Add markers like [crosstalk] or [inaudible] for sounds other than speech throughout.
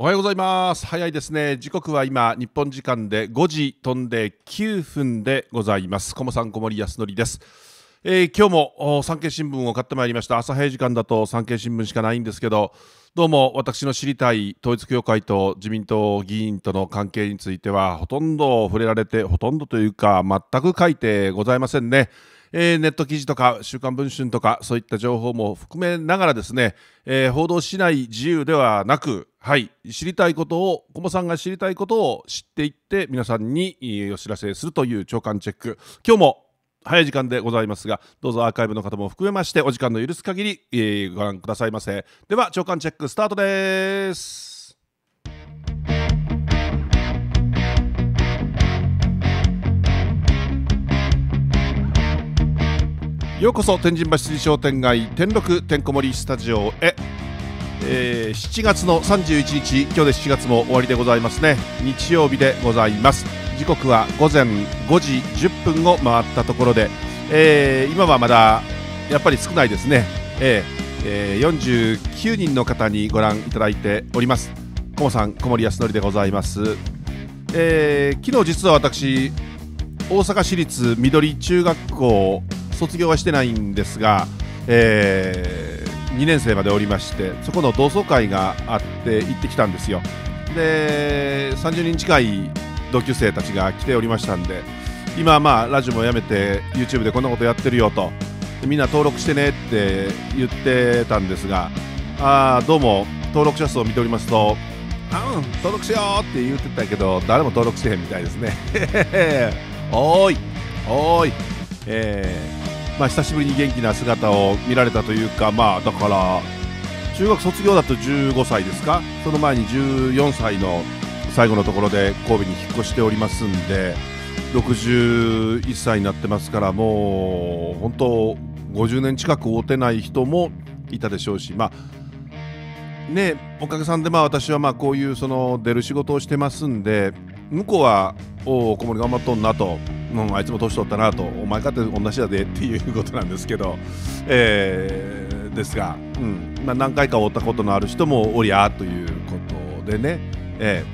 おはようございます早いですね時刻は今日本時間で5時飛んで9分でございます小さん小森康則ですえー、今日も産経新聞を買ってまいりました朝早い時間だと産経新聞しかないんですけどどうも私の知りたい統一協会と自民党議員との関係についてはほとんど触れられてほとんどというか全く書いてございませんね。えー、ネット記事とか週刊文春とかそういった情報も含めながらですね、えー、報道しない自由ではなく、はい、知りたいことを、小野さんが知りたいことを知っていって皆さんにお知らせするという長官チェック。今日も早い時間でございますが、どうぞアーカイブの方も含めまして、お時間の許す限り、えー、ご覧くださいませ。では、長官チェックスタートです。ようこそ天神橋筋商店街天禄てんこ盛りスタジオへ、えー、7月の31日今日で7月も終わりでございますね日曜日でございます時刻は午前5時10分を回ったところで、えー、今はまだやっぱり少ないですね、えーえー、49人の方にご覧いただいておりますコモさん小森康則でございます、えー、昨日実は私大阪市立緑中学校卒業はしてないんですが、えー、2年生までおりましてそこの同窓会があって行ってきたんですよで30人近い同級生たちが来ておりましたんで今まあラジオもやめて YouTube でこんなことやってるよとみんな登録してねって言ってたんですがあどうも登録者数を見ておりますとあうん登録しようって言ってたけど誰も登録してへんみたいですね [laughs] おーいおーいえーまあ、久しぶりに元気な姿を見られたというか、まあ、だから中学卒業だと15歳ですかその前に14歳の最後のところで神戸に引っ越しておりますんで61歳になってますからもう本当50年近く会うてない人もいたでしょうしまあねおかげさんでまあ私はまあこういうその出る仕事をしてますんで向こうはおお小森頑張っとんなとうあいつも年取ったなとお前かって同じだでっていうことなんですけど、[laughs] えー、ですが、うんまあ、何回か追ったことのある人もおりゃということでね、え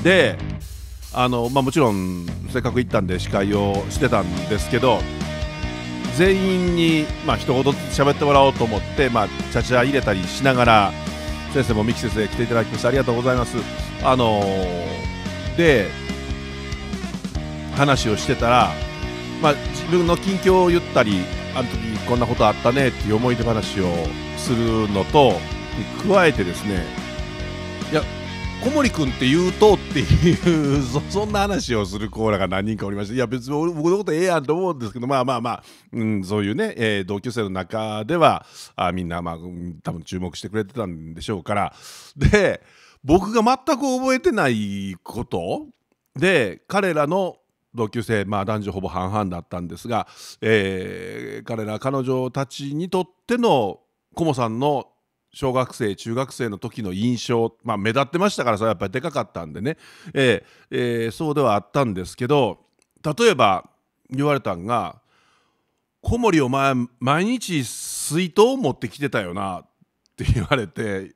ー、であの、まあ、もちろんせっかく行ったんで司会をしてたんですけど全員に、まあ、一言喋ってもらおうと思って、まあ、チャ入れたりしながら先生も三木先生来ていただきましてありがとうございます。あのー、で話をしてたら、まあ、自分の近況を言ったりあの時こんなことあったねっていう思い出話をするのと加えてですねいや小森君って言うとっていう [laughs] そんな話をするコーラが何人かおりましていや別に僕のことええやんと思うんですけどまあまあまあ、うん、そういうね、えー、同級生の中ではあみんなまあ多分注目してくれてたんでしょうからで僕が全く覚えてないことで彼らの同級生、まあ、男女ほぼ半々だったんですが、えー、彼ら彼女たちにとってのコモさんの小学生中学生の時の印象、まあ、目立ってましたからそれはやっぱりでかかったんでね、えーえー、そうではあったんですけど例えば言われたんが「小森お前毎日水筒持ってきてたよな」って言われて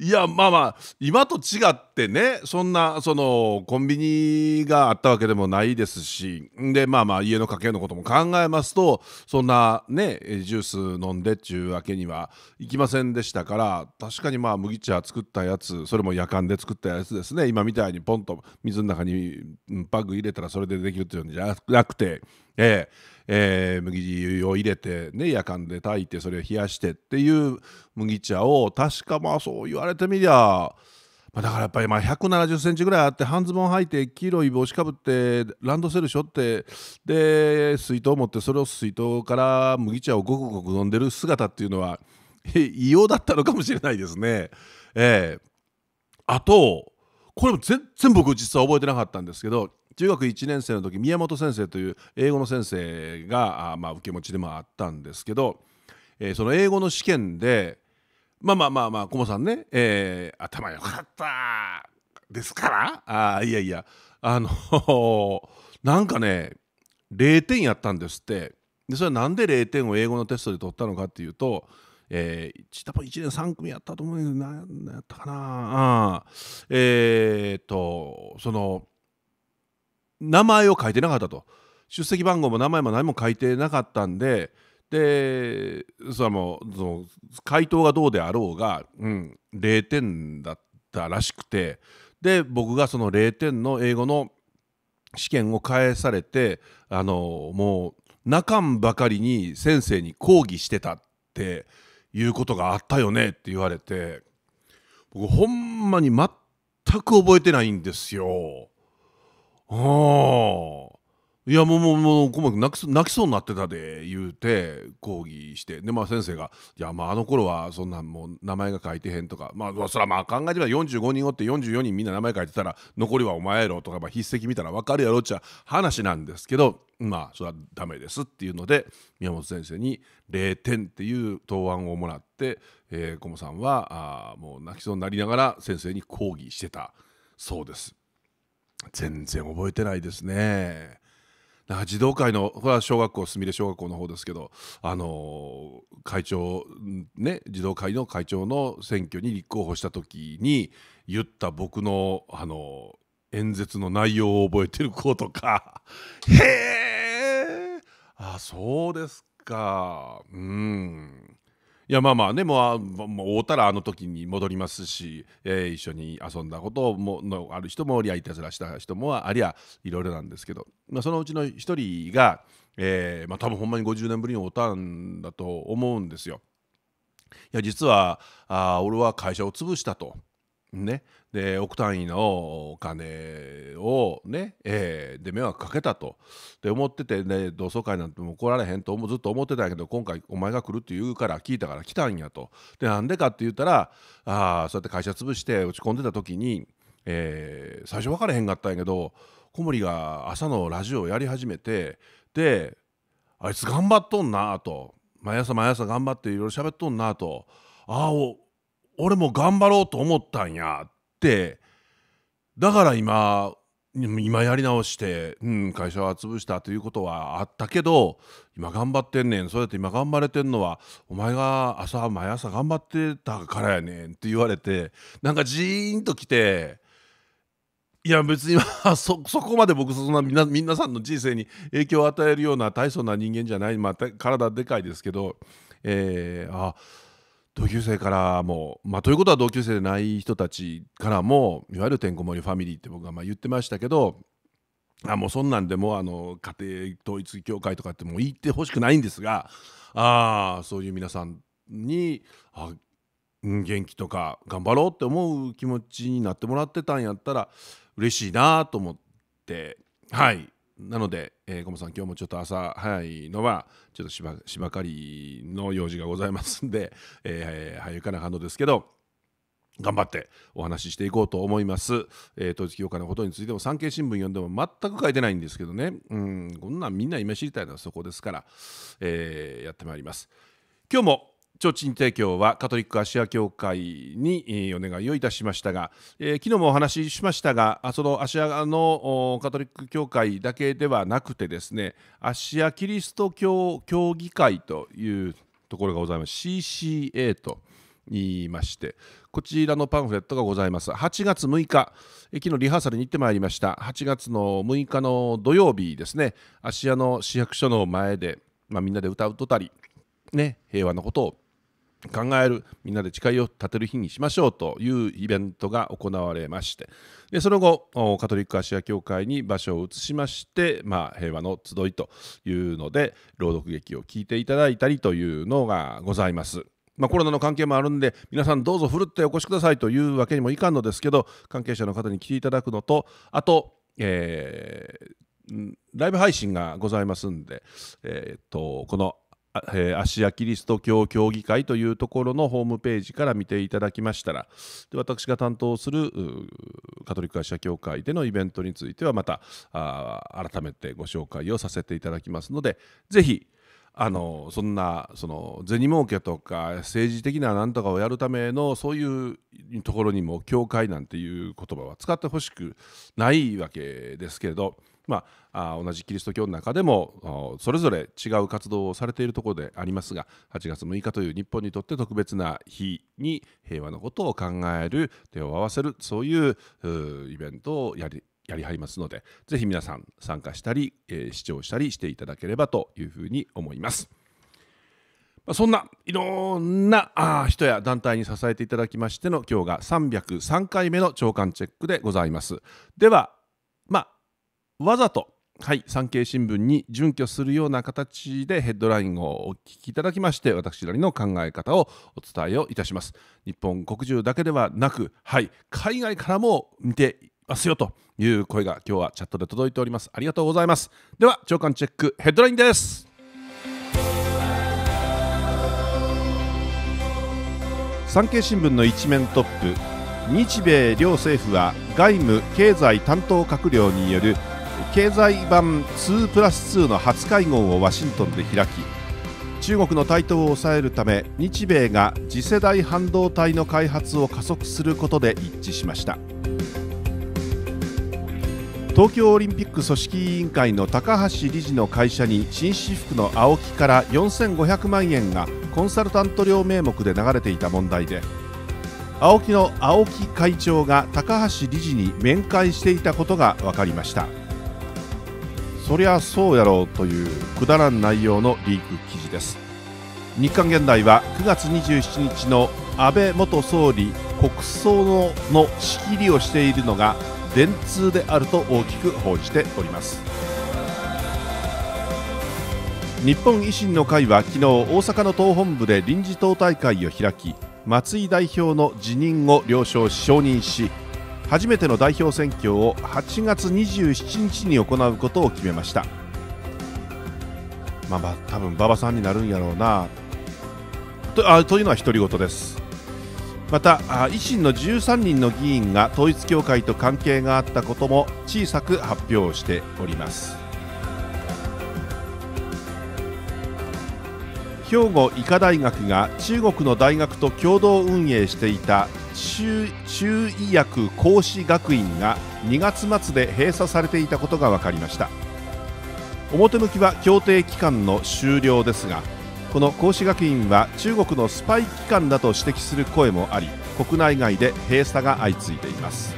いやまあまあ今と違ってねそんなそのコンビニがあったわけでもないですしでまあまあ家の家計のことも考えますとそんなねジュース飲んでっちゅうわけにはいきませんでしたから確かにまあ麦茶作ったやつそれも夜間で作ったやつですね今みたいにポンと水の中にバッグ入れたらそれでできるっていうんじゃなくてえええー、麦汁を入れて、ね、夜間で炊いてそれを冷やしてっていう麦茶を確かまあそう言われてみりゃまあ、だからやっぱりまあ170センチぐらいあって半ズボン履いて黄色い帽子かぶってランドセルしょってで水筒持ってそれを水筒から麦茶をごくごく飲んでる姿っていうのは異様だったのかもしれないですね。えー、あとこれも全然僕実は覚えてなかったんですけど中学1年生の時宮本先生という英語の先生がまあ、受け持ちでもあったんですけど、えー、その英語の試験でまあまあまあまあ駒さんね、えー、頭良かったですからあいやいやあの [laughs] なんかね0点やったんですってでそれはなんで0点を英語のテストで取ったのかっていうとえー、多分1年3組やったと思うんだけど何やったかな、うん、えー、っとその名前を書いてなかったと出席番号も名前も何も書いてなかったんででそのその回答がどうであろうが、うん、0点だったらしくてで僕がその0点の英語の試験を返されてあのもう泣かんばかりに先生に抗議してたっていうことがあったよねって言われて僕ほんまに全く覚えてないんですよ。はあいやもうもうもう小牧君泣き泣きそうになってたで言うて講義してでまあ先生が「いやまああの頃はそんなもう名前が書いてへん」とか「まあそらまあ考えてみれば45人おって44人みんな名前書いてたら残りはお前やろ」とか、まあ、筆跡見たら分かるやろっちゃ話なんですけどまあそれはダメですっていうので宮本先生に0点っていう答案をもらって、えー、小さんはあもう泣きそうになりながら先生に抗議してたそうです。全然覚えてないですね。なんか児童会のこれは小学校すみれ小学校の方ですけど、あの会長ね児童会の会長の選挙に立候補した時に言った僕の、あの演説の内容を覚えてる子とか「へえあそうですかうんいやまあまあねもうもう会うたらあの時に戻りますし、えー、一緒に遊んだことものある人もおりゃいたずらした人もありゃいろいろなんですけど、まあ、そのうちの一人が、えーまあ、多分ほんまに50年ぶりに会うたんだと思うんですよ。いや実はあ俺は会社を潰したと。ね、で億単位のお金をね、えー、で迷惑かけたとで思ってて、で同窓会なんてもう来られへんとずっと思ってたんやけど今回お前が来るって言うから聞いたから来たんやとでなんでかって言ったらあそうやって会社潰して落ち込んでた時に、えー、最初分からへんかったんやけど小森が朝のラジオをやり始めてであいつ頑張っとんなと毎朝毎朝頑張っていろいろ喋っとんなとああ俺も頑張ろうと思ったんやってだから今今やり直して、うん、会社は潰したということはあったけど今頑張ってんねんそうやって今頑張れてんのはお前が朝毎朝頑張ってたからやねんって言われてなんかジーンときていや別に [laughs] そそこまで僕そんな皆さんの人生に影響を与えるような大層な人間じゃない、まあ、体でかいですけど、えー、あ同級生からも、まあ、ということは同級生でない人たちからもいわゆるてんこ盛りファミリーって僕はまあ言ってましたけどあもうそんなんでもあの家庭統一教会とかってもう言ってほしくないんですがあそういう皆さんにあ元気とか頑張ろうって思う気持ちになってもらってたんやったら嬉しいなと思ってはいなので、えー、ごもさん、今日もちょっと朝早いのは、ちょっとしばかりの用事がございますんで、[laughs] えー、早いかな反応ですけど、頑張ってお話ししていこうと思います。えー、統一教会のことについても産経新聞読んでも全く書いてないんですけどね、うん、こんなんみんな今知りたいのはそこですから、えー、やってまいります。今日も提灯提供はカトリックアシア協会にお願いをいたしましたが、えー、昨日もお話ししましたがそのアシアのカトリック教会だけではなくてですねアシアキリスト教協議会というところがございます CCA と言いましてこちらのパンフレットがございます8月6日昨日リハーサルに行ってまいりました8月の6日の土曜日ですねアシアの市役所の前で、まあ、みんなで歌うとたり、ね、平和のことを考えるみんなで誓いを立てる日にしましょうというイベントが行われましてでその後カトリックアシア教会に場所を移しまして、まあ、平和の集いというので朗読劇を聴いていただいたりというのがございます。まあ、コロナの関係もあるんで皆さんどうぞふるってお越しくださいというわけにもいかんのですけど関係者の方に来ていただくのとあと、えー、ライブ配信がございますんで、えー、っとこのえー、アシアキリスト教協議会というところのホームページから見ていただきましたらで私が担当するカトリックアシア協会でのイベントについてはまたあ改めてご紹介をさせていただきますのでぜひあのそんなその銭儲けとか政治的な何とかをやるためのそういうところにも教会なんていう言葉は使ってほしくないわけですけれど。まあ、同じキリスト教の中でもそれぞれ違う活動をされているところでありますが8月6日という日本にとって特別な日に平和のことを考える手を合わせるそういうイベントをやりやりはりますのでぜひ皆さん参加したり、えー、視聴したりしていただければというふうに思います。まあ、そんないろんなあ人や団体に支えていただきましての今日が303回目の長官チェックでございます。ではわざと、はい、産経新聞に準拠するような形でヘッドラインをお聞きいただきまして私なりの考え方をお伝えをいたします日本国中だけではなく、はい、海外からも見てますよという声が今日はチャットで届いておりますありがとうございますでは長官チェックヘッドラインです産経新聞の一面トップ日米両政府は外務経済担当閣僚による経済版2プラス2の初会合をワシントンで開き中国の台頭を抑えるため日米が次世代半導体の開発を加速することで一致しました東京オリンピック組織委員会の高橋理事の会社に紳士服の AOKI から4500万円がコンサルタント料名目で流れていた問題で AOKI の青木会長が高橋理事に面会していたことが分かりました。そりゃそうやろうというくだらん内容のリーク記事です日刊現代は9月27日の安倍元総理国葬のの仕切りをしているのが電通であると大きく報じております日本維新の会は昨日大阪の党本部で臨時党大会を開き松井代表の辞任を了承承認し初めての代表選挙を8月27日に行うことを決めましたまあまあ多分馬場さんになるんやろうなとあというのは独り言ですまた維新の13人の議員が統一教会と関係があったことも小さく発表しております兵庫医科大学が中国の大学と共同運営していた中中医薬講師学院が2月末で閉鎖されていたことが分かりました表向きは協定期間の終了ですがこの講師学院は中国のスパイ機関だと指摘する声もあり国内外で閉鎖が相次いでいます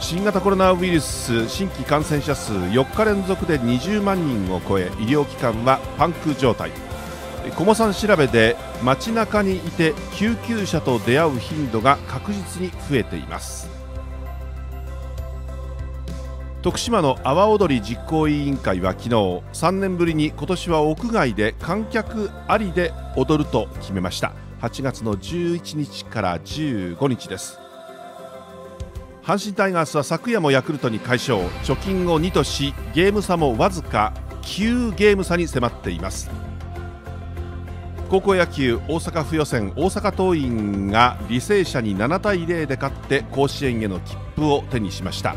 新型コロナウイルス新規感染者数4日連続で20万人を超え医療機関はパンク状態駒さん調べで街中にいて救急車と出会う頻度が確実に増えています徳島の阿波踊り実行委員会は昨日3年ぶりに今年は屋外で観客ありで踊ると決めました8月の11日から15日です阪神タイガースは昨夜もヤクルトに快勝貯金を2としゲーム差もわずか9ゲーム差に迫っています高校野球大阪府予選大阪桐蔭が履正社に7対0で勝って甲子園への切符を手にしました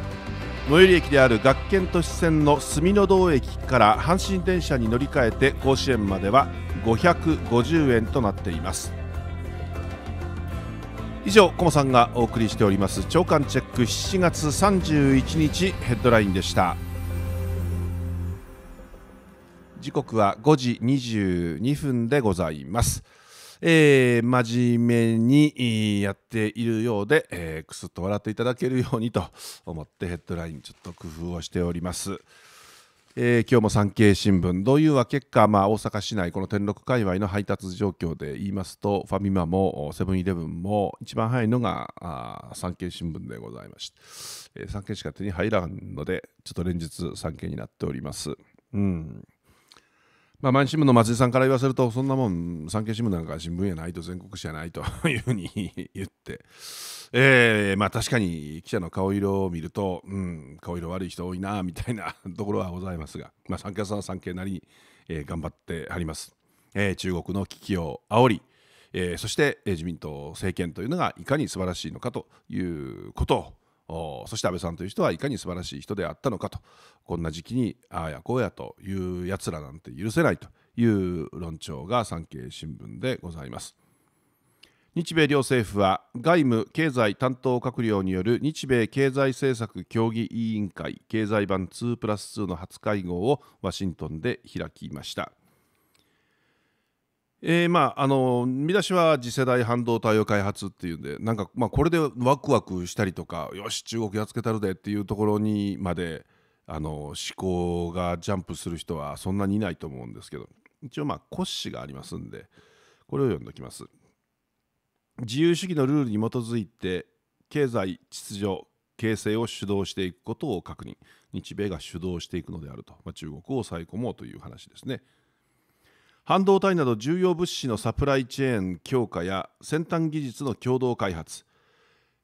最寄り駅である学研都市線の住の堂駅から阪神電車に乗り換えて甲子園までは550円となっています以上コモさんがお送りしております長官チェック7月31日ヘッドラインでした時刻は5時22分でございます。えー、真面目にやっているようで、えー、くすっと笑っていただけるようにと思ってヘッドラインちょっと工夫をしております。えー、今日も産経新聞、どういうわけか、まあ、大阪市内、この天禄界隈の配達状況で言いますと、ファミマもセブンイレブンも一番早いのが産経新聞でございまして、えー、産経しか手に入らんので、ちょっと連日産経になっております。うんまあ、毎日新聞の松井さんから言わせるとそんなもん産経新聞なんか新聞やないと全国紙やないというふうに言って、えーまあ、確かに記者の顔色を見ると、うん、顔色悪い人多いなみたいなところはございますが、まあ、産経さんは産経なりに、えー、頑張ってあります、えー、中国の危機を煽り、えー、そして、えー、自民党政権というのがいかに素晴らしいのかということをそして安倍さんという人はいかに素晴らしい人であったのかとこんな時期にああやこうやというやつらなんて許せないという論調が産経新聞でございます。日米両政府は外務・経済担当閣僚による日米経済政策協議委員会経済版2プラス2の初会合をワシントンで開きましたえー、まああの見出しは次世代半導体を開発っていうんでなんか、まあ、これでワクワクしたりとかよし中国やっつけたるでっていうところにまであの思考がジャンプする人はそんなにいないと思うんですけど一応まあ骨子がありますんでこれを読んでおきます。自由主義のルールに基づいて経済秩序形成を主導していくことを確認日米が主導していくのであると、まあ、中国を抑え込もうという話ですね。半導体など重要物資のサプライチェーン強化や先端技術の共同開発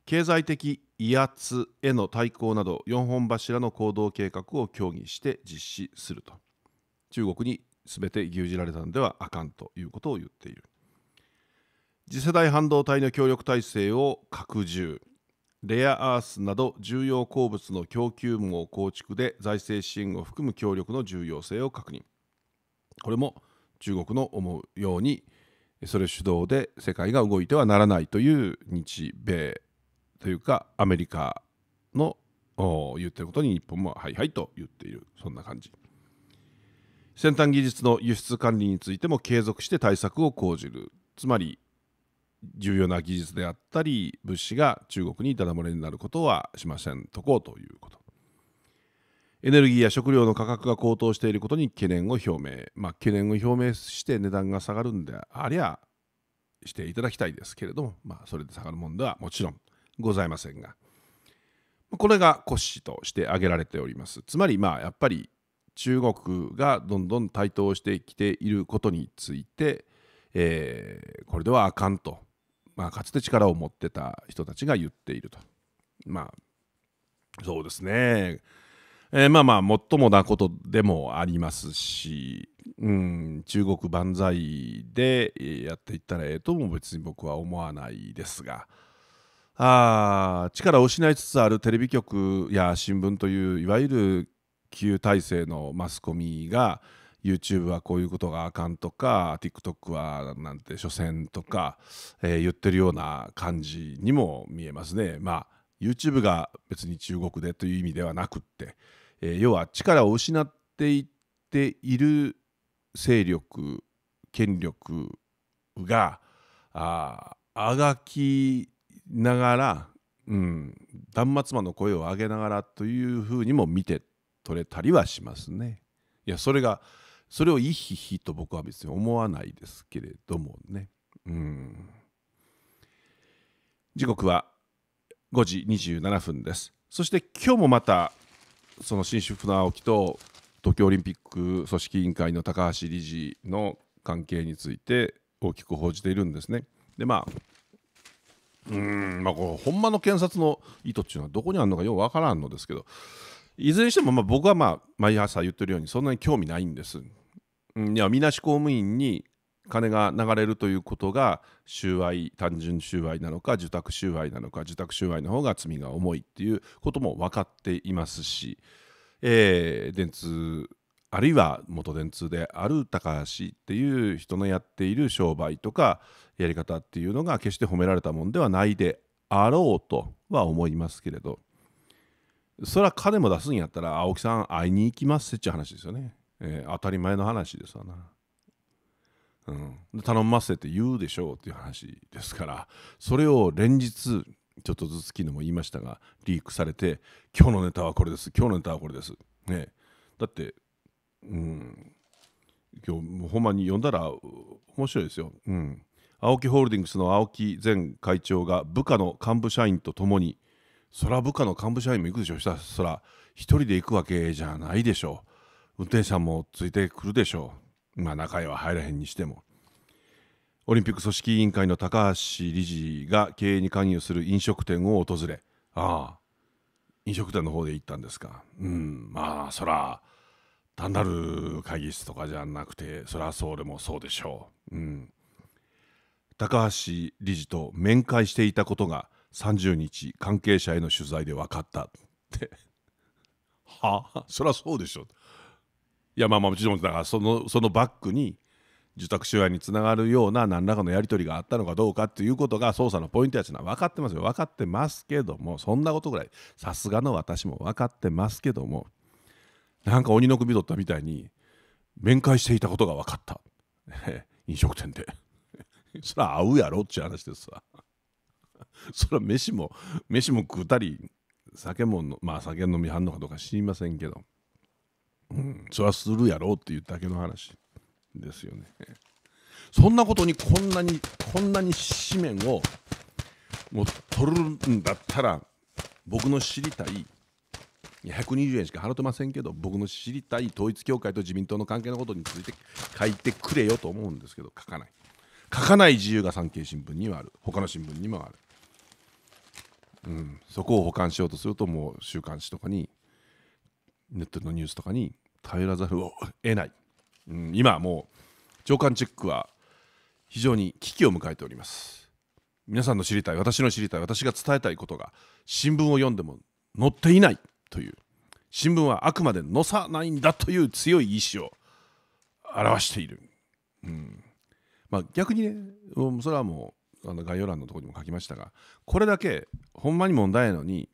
経済的威圧への対抗など4本柱の行動計画を協議して実施すると中国に全て牛耳られたのではあかんということを言っている次世代半導体の協力体制を拡充レアアースなど重要鉱物の供給網構築で財政支援を含む協力の重要性を確認これも中国の思うようにそれ主導で世界が動いてはならないという日米というかアメリカの言ってることに日本もはいはいと言っているそんな感じ先端技術の輸出管理についても継続して対策を講じるつまり重要な技術であったり物資が中国にだだ漏れになることはしませんとこうということエネルギーや食料の価格が高騰していることに懸念を表明、まあ、懸念を表明して値段が下がるんでありゃしていただきたいですけれども、まあ、それで下がるもんではもちろんございませんが、これが骨子として挙げられております。つまり、まあ、やっぱり中国がどんどん台頭してきていることについて、えー、これではあかんと、まあ、かつて力を持ってた人たちが言っていると。まあ、そうですね。えー、まあまあ、もっともなことでもありますし、うん、中国万歳でやっていったらええとも別に僕は思わないですが、あ力を失いつつあるテレビ局や新聞という、いわゆる旧体制のマスコミが、YouTube はこういうことがあかんとか TikTok はなんて所詮とか、えー、言ってるような感じにも見えますね。まあ YouTube が別に中国でという意味ではなくって、え要は力を失っていっている勢力権力があがきながら、うん、断末魔の声を上げながらというふうにも見て取れたりはしますね。いやそれがそれをいひひと僕は別に思わないですけれどもね。うん時刻は5時27分です。そして今日もまたその新種船青木と東京オリンピック組織委員会の高橋理事の関係について大きく報じているんですね。でまあうんまあ、これほんまの検察の意図っていうのはどこにあるのかようわからんのですけどいずれにしてもまあ僕はまあ毎朝言ってるようにそんなに興味ないんです。いやみなし公務員に金が流れるということが収賄単純収賄なのか受託収賄なのか受託収賄の方が罪が重いっていうことも分かっていますし、えー、電通あるいは元電通である高橋っていう人のやっている商売とかやり方っていうのが決して褒められたもんではないであろうとは思いますけれどそれは金も出すんやったら青木さん会いに行きますって話ですよね、えー、当たり前の話ですわな。うん、で頼ませて言うでしょうっていう話ですからそれを連日ちょっとずつ昨日も言いましたがリークされて今日のネタはこれです今日のネタはこれです、ね、だってうん今日ほんまに読んだら面白いですよ、うん、青木ホールディングスの青木前会長が部下の幹部社員と共にそら部下の幹部社員も行くでしょそら一人で行くわけじゃないでしょ運転手さんもついてくるでしょうまあ中へは入らへんにしてもオリンピック組織委員会の高橋理事が経営に関与する飲食店を訪れああ飲食店の方で行ったんですかうんまあそら単なる会議室とかじゃなくてそらそうでもそうでしょう、うん、高橋理事と面会していたことが30日関係者への取材で分かったって [laughs] はあそらそうでしょう。いやまあまあもちろんだからそのそのバックに受託収賄につながるような何らかのやり取りがあったのかどうかっていうことが捜査のポイントやつのは分かってますよ分かってますけどもそんなことぐらいさすがの私も分かってますけどもなんか鬼の首取ったみたいに面会していたことが分かった [laughs] 飲食店で [laughs] そら合うやろっちゅう話ですわ [laughs] そら飯も飯も食うたり酒もまあ酒飲みはんのかどうか知りませんけどうん、それはするやろうっていうだけの話ですよね。そんなことにこんなにこんなに紙面をもう取るんだったら僕の知りたい120円しか払ってませんけど僕の知りたい統一教会と自民党の関係のことについて書いてくれよと思うんですけど書かない書かない自由が産経新聞にはある他の新聞にもある、うん、そこを保管しようとするともう週刊誌とかにネットのニュースとかに頼らざるを得ない、うん、今もう長官チェックは非常に危機を迎えております皆さんの知りたい私の知りたい私が伝えたいことが新聞を読んでも載っていないという新聞はあくまで載さないんだという強い意志を表している、うんまあ、逆にねそれはもうあの概要欄のところにも書きましたがこれだけほんまに問題なのに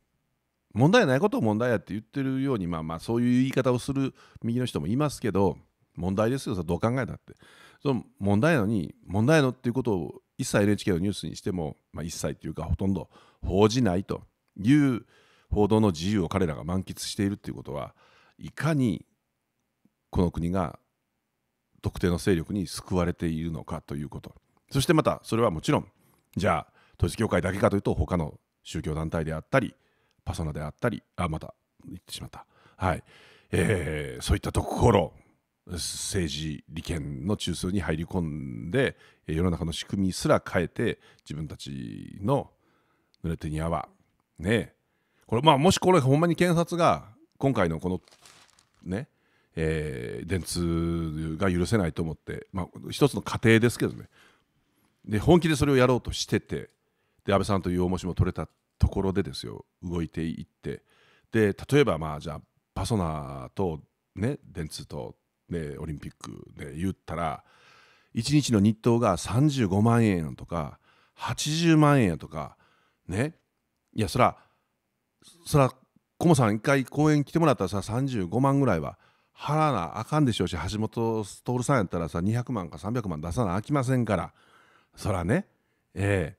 問題ないことを問題やって言ってるようにまあまあそういう言い方をする右の人もいますけど問題ですよどう考えたってその問題なのに問題のっていうことを一切 NHK のニュースにしても、まあ、一切というかほとんど報じないという報道の自由を彼らが満喫しているということはいかにこの国が特定の勢力に救われているのかということそしてまたそれはもちろんじゃあ統一教会だけかというと他の宗教団体であったりパソナであったりあまた言ってしまった、はいえー、そういったところ政治利権の中枢に入り込んで世の中の仕組みすら変えて自分たちの濡れてに合わねこれまあもしこれほんまに検察が今回のこのねえー、電通が許せないと思って、まあ、一つの過程ですけどねで本気でそれをやろうとしててで安倍さんという重しも取れたところでですよ動いていってで例えばまあじゃあパソナとね電通と、ね、オリンピックで言ったら1日の日当が35万円とか80万円とかねいやそらそらコモさん一回公演来てもらったらさ35万ぐらいは払わなあかんでしょうし橋本徹さんやったらさ200万か300万出さなあきませんからそらねええ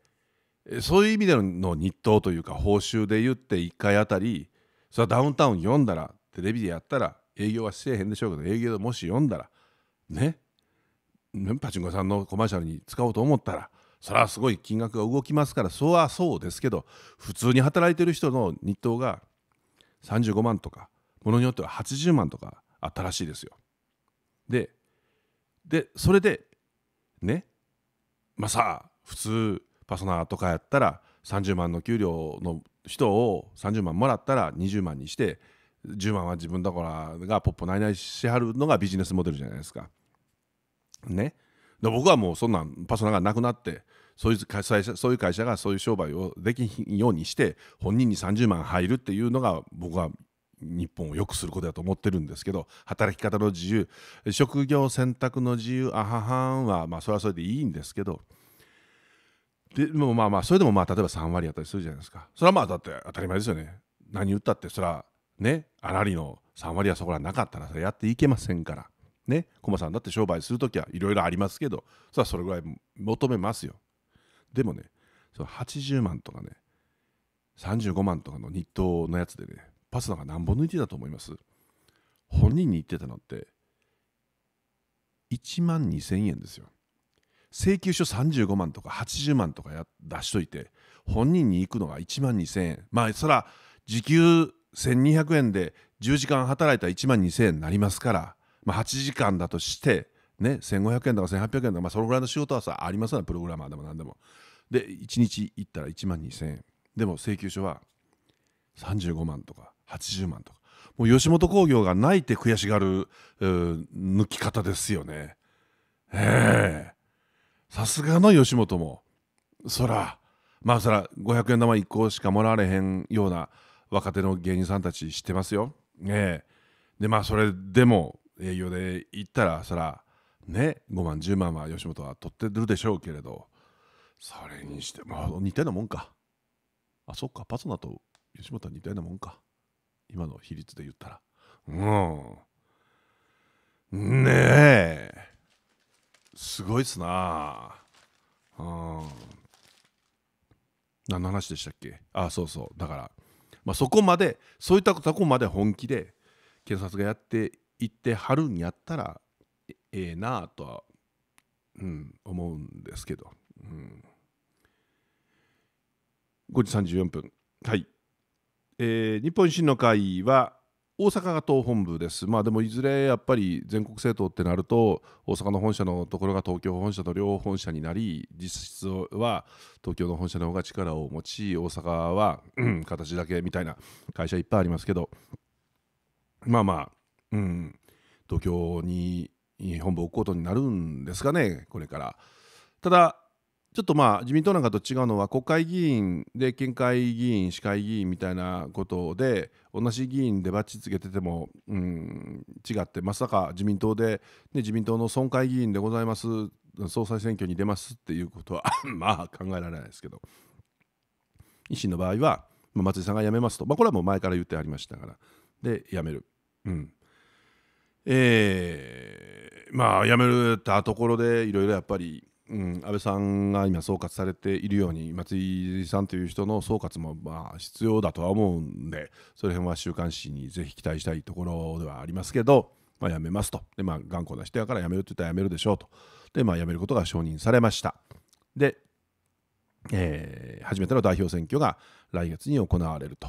そういう意味での日当というか報酬で言って1回あたりそれはダウンタウン読んだらテレビでやったら営業はしてへんでしょうけど営業でもし読んだらねパチンコさんのコマーシャルに使おうと思ったらそれはすごい金額が動きますからそうはそうですけど普通に働いてる人の日当が35万とかものによっては80万とかあったらしいですよ。ででそれでねまあさあ普通パソナとかやったら30万の給料の人を30万もらったら20万にして10万は自分だからがポッポないないしはるのがビジネスモデルじゃないですか。ね。で僕はもうそんなんパソナがなくなってそういう会社そういう会社がそういう商売をできんようにして本人に30万入るっていうのが僕は日本を良くすることだと思ってるんですけど働き方の自由職業選択の自由あははんはまあそれはそれでいいんですけど。でもまあまあそれでもまあ例えば3割あったりするじゃないですかそれはまあだって当たり前ですよね何打ったってそれはねあらりの3割はそこらなかったらそれやっていけませんからねコマさんだって商売する時はいろいろありますけどそれはそれぐらい求めますよでもねその80万とかね35万とかの日当のやつでねパスなんか何本抜いてたと思います本人に言ってたのって1万2000円ですよ請求書35万とか80万とか出しといて本人に行くのが1万2000円まあそら時給1200円で10時間働いたら1万2000円になりますから、まあ、8時間だとしてね1500円とか1800円とか、まあ、そのぐらいの仕事はさありますよプログラマーでも何でもで1日行ったら1万2000円でも請求書は35万とか80万とかもう吉本興業が泣いて悔しがる抜き方ですよねええーさすがの吉本もそらまあそら500円玉1個しかもらわれへんような若手の芸人さんたち知ってますよ。ねでまあそれでも営業で行ったらそらね5万10万は吉本は取ってるでしょうけれどそれにしても似たようなもんか。あそっかパソナと吉本は似たようなもんか。今の比率で言ったら。うん。ねえ。すごいっすなうん。何の話でしたっけああそうそうだから、まあ、そこまでそういったとこまで本気で検察がやっていってはるんやったらええなあとは、うん、思うんですけど、うん、5時34分はい、えー、日本維新の会は大阪が党本部です、まあ、でもいずれやっぱり全国政党ってなると大阪の本社のところが東京本社と両本社になり実質は東京の本社の方が力を持ち大阪は、うん、形だけみたいな会社いっぱいありますけどまあまあ、うん、東京に本部を置くことになるんですかねこれから。ただちょっとまあ自民党なんかと違うのは国会議員で県会議員、市会議員みたいなことで同じ議員でバッチつけてても、うん、違ってまさか自民党で、ね、自民党の村会議員でございます総裁選挙に出ますっていうことは [laughs] まあ考えられないですけど維新の場合は松井さんが辞めますと、まあ、これはもう前から言ってありましたからで辞める。うんえー、まあ辞めたところでいろいろやっぱりうん、安倍さんが今総括されているように松井さんという人の総括もまあ必要だとは思うんでその辺は週刊誌にぜひ期待したいところではありますけど、まあ、辞めますとで、まあ、頑固な人やから辞めるって言ったら辞めるでしょうとで、まあ、辞めることが承認されましたで、えー、初めての代表選挙が来月に行われると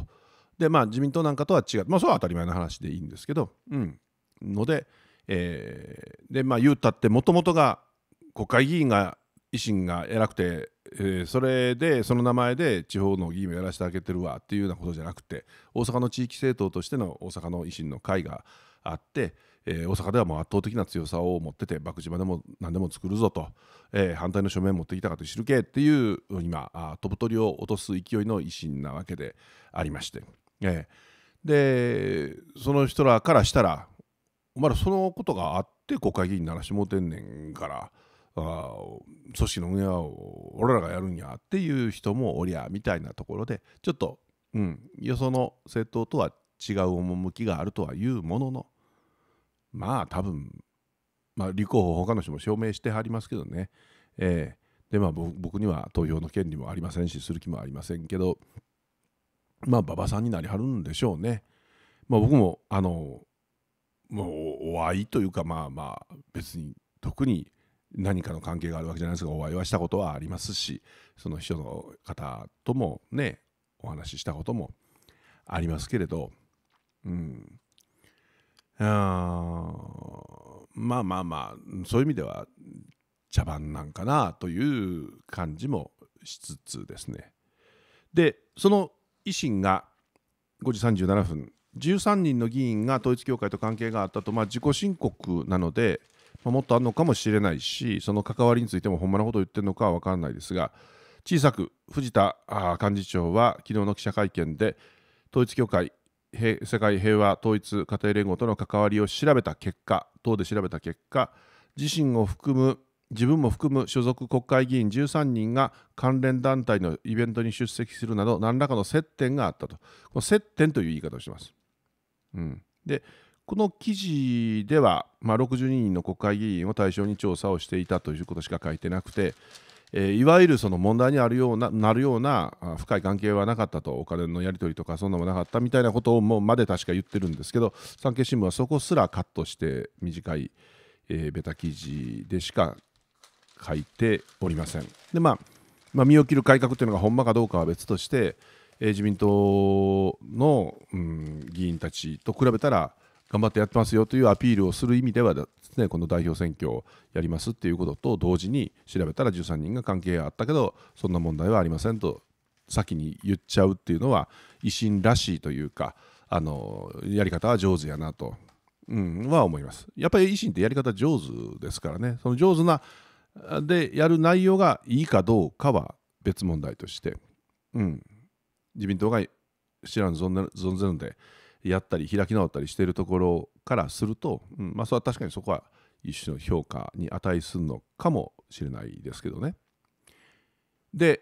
で、まあ、自民党なんかとは違う、まあ、それは当たり前の話でいいんですけど、うん、ので、えー、でまあ、言うたってもともとが国会議員が維新が偉くて、えー、それでその名前で地方の議員をやらせてあげてるわっていうようなことじゃなくて大阪の地域政党としての大阪の維新の会があって、えー、大阪ではもう圧倒的な強さを持ってて幕島でも何でも作るぞと、えー、反対の署名持ってきたかと知るけっていう今あ飛ぶ鳥を落とす勢いの維新なわけでありまして、えー、でその人らからしたらお前らそのことがあって国会議員にならしもうてんねんから。あ組織の運営は俺らがやるんやっていう人もおりゃみたいなところでちょっと、うん、よその政党とは違う趣があるとはいうもののまあ多分、まあ、立候補他の人も証明してはりますけどね、えー、でまあ僕には投票の権利もありませんしする気もありませんけどまあ馬場さんになりはるんでしょうね。まあ、僕もあのもうお会いというかまあまあ別に特に何かの関係があるわけじゃないですがお会いはしたことはありますしその秘書の方ともねお話ししたこともありますけれど、うん、あまあまあまあそういう意味では茶番なんかなという感じもしつつですねでその維新が5時37分13人の議員が統一教会と関係があったと、まあ、自己申告なので、もっとあるのかもしれないしその関わりについてもほんまのことを言ってるのかは分からないですが小さく藤田幹事長は昨日の記者会見で統一教会世界平和統一家庭連合との関わりを調べた結果党で調べた結果自身を含む自分も含む所属国会議員13人が関連団体のイベントに出席するなど何らかの接点があったとこの接点という言い方をします。うん、でこの記事では、まあ、62人の国会議員を対象に調査をしていたということしか書いてなくて、えー、いわゆるその問題にあるようななるような深い関係はなかったと、お金のやり取りとか、そんなもなかったみたいなことをもうまで確か言ってるんですけど、産経新聞はそこすらカットして、短い、えー、ベタ記事でしか書いておりません。で、まあ、まあ、身を切る改革というのがほんまかどうかは別として、えー、自民党の、うん、議員たちと比べたら、頑張ってやってますよというアピールをする意味ではですねこの代表選挙をやりますということと同時に調べたら13人が関係あったけどそんな問題はありませんと先に言っちゃうというのは維新らしいというかあのやり方は上手やなと、うん、は思います。やっぱり維新ってやり方上手ですからねその上手なでやる内容がいいかどうかは別問題として、うん、自民党が知らん存ぜるんで。やったり開き直ったりしているところからすると、うんまあ、それは確かにそこは一種の評価に値するのかもしれないですけどね。で、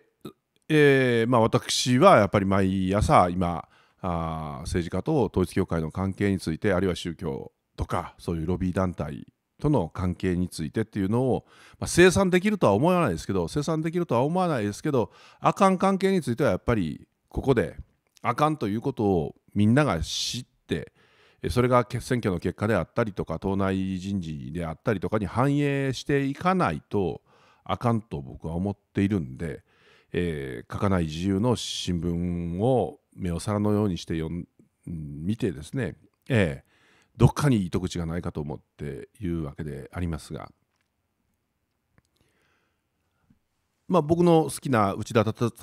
えーまあ、私はやっぱり毎朝今あ政治家と統一教会の関係についてあるいは宗教とかそういうロビー団体との関係についてっていうのを、まあ、生産できるとは思わないですけど生産できるとは思わないですけどあかん関係についてはやっぱりここであかんということをみんなが知ってそれが選挙の結果であったりとか党内人事であったりとかに反映していかないとあかんと僕は思っているんで、えー、書かない自由の新聞を目を皿のようにして読ん見てですね、えー、どっかに糸口がないかと思っているわけでありますが。まあ、僕の好きな内田達